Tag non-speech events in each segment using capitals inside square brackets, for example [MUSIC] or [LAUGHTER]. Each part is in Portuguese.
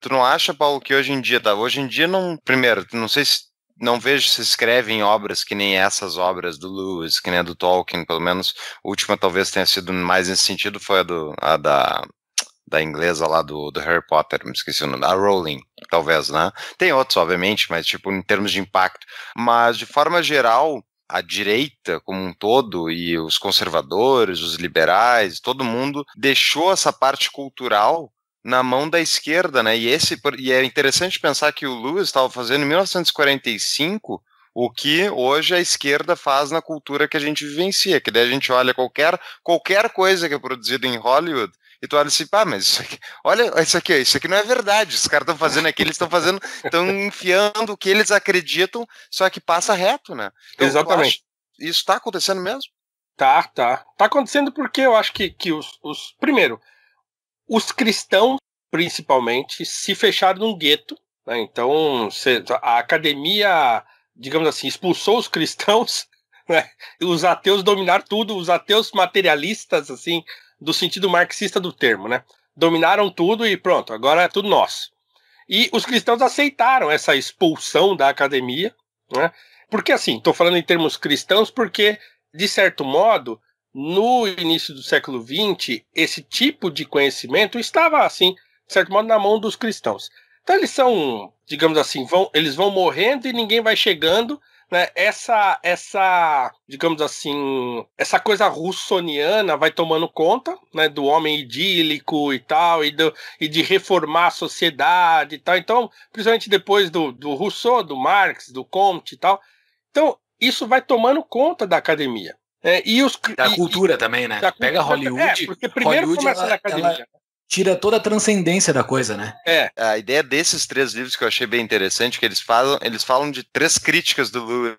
Tu não acha, Paulo, que hoje em dia, tá? Hoje em dia não. Primeiro, não sei se. Não vejo se escrevem obras que nem essas obras do Lewis, que nem a do Tolkien, pelo menos. A última talvez tenha sido mais nesse sentido, foi a, do, a da, da inglesa lá do, do Harry Potter, me esqueci o nome, a Rowling, talvez, né? Tem outros, obviamente, mas tipo, em termos de impacto. Mas, de forma geral, a direita como um todo e os conservadores, os liberais, todo mundo deixou essa parte cultural na mão da esquerda, né? E esse e é interessante pensar que o Lewis estava fazendo em 1945 o que hoje a esquerda faz na cultura que a gente vivencia, que daí a gente olha qualquer qualquer coisa que é produzida em Hollywood e tu olha assim, pá, mas isso aqui, olha isso aqui, isso aqui não é verdade, os caras estão fazendo aqui, eles estão fazendo, estão enfiando o que eles acreditam, só que passa reto, né? Então, Exatamente. Isso está acontecendo mesmo? Tá, tá. Tá acontecendo porque eu acho que, que os, os... primeiro, os cristãos, principalmente, se fecharam num gueto. Né? Então, a academia, digamos assim, expulsou os cristãos. [LAUGHS] Né? Os ateus dominaram tudo, os ateus materialistas, assim, do sentido marxista do termo, né? Dominaram tudo e pronto, agora é tudo nosso. E os cristãos aceitaram essa expulsão da academia, né? Porque assim, estou falando em termos cristãos, porque de certo modo no início do século XX, esse tipo de conhecimento estava, assim, de certo modo, na mão dos cristãos. Então eles são, digamos assim, vão, eles vão morrendo e ninguém vai chegando. Né? Essa, essa, digamos assim, essa coisa russoniana vai tomando conta né? do homem idílico e tal, e, do, e de reformar a sociedade e tal. Então, principalmente depois do, do Rousseau, do Marx, do Comte e tal. Então, isso vai tomando conta da academia. É, e os, da e, cultura e, também, né? Cultura, Pega é, Hollywood. É, porque primeiro Hollywood, começa ela, na academia. Ela tira toda a transcendência da coisa, né? É. A ideia desses três livros que eu achei bem interessante, que eles falam, eles falam de três críticas do Lewis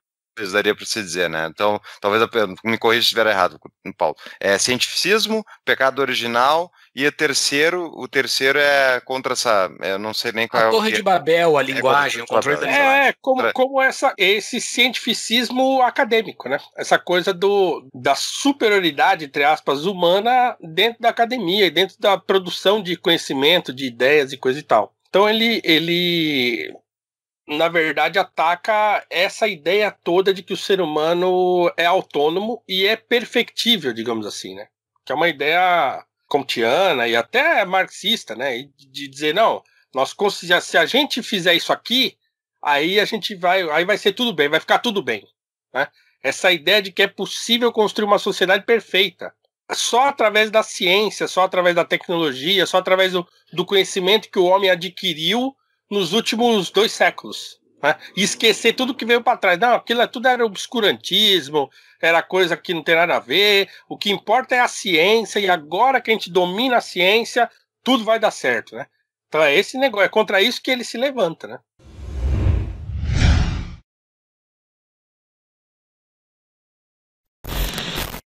daria para se dizer, né? Então, talvez me corrija se estiver errado, Paulo. É cientificismo, pecado original e o terceiro, o terceiro é contra essa, é, eu não sei nem qual a é Torre de Babel, a é, linguagem, é o controle da linguagem. É, como, como essa, esse cientificismo acadêmico, né? Essa coisa do, da superioridade, entre aspas, humana dentro da academia e dentro da produção de conhecimento, de ideias e coisa e tal. Então ele, ele na verdade, ataca essa ideia toda de que o ser humano é autônomo e é perfectível, digamos assim, né? Que é uma ideia comtiana e até marxista, né? De dizer, não, nós se a gente fizer isso aqui, aí a gente vai, aí vai ser tudo bem, vai ficar tudo bem, né? Essa ideia de que é possível construir uma sociedade perfeita só através da ciência, só através da tecnologia, só através do, do conhecimento que o homem adquiriu nos últimos dois séculos. Né? E esquecer tudo que veio para trás. Não, aquilo é tudo era obscurantismo, era coisa que não tem nada a ver. O que importa é a ciência, e agora que a gente domina a ciência, tudo vai dar certo, né? Então é esse negócio, é contra isso que ele se levanta, né?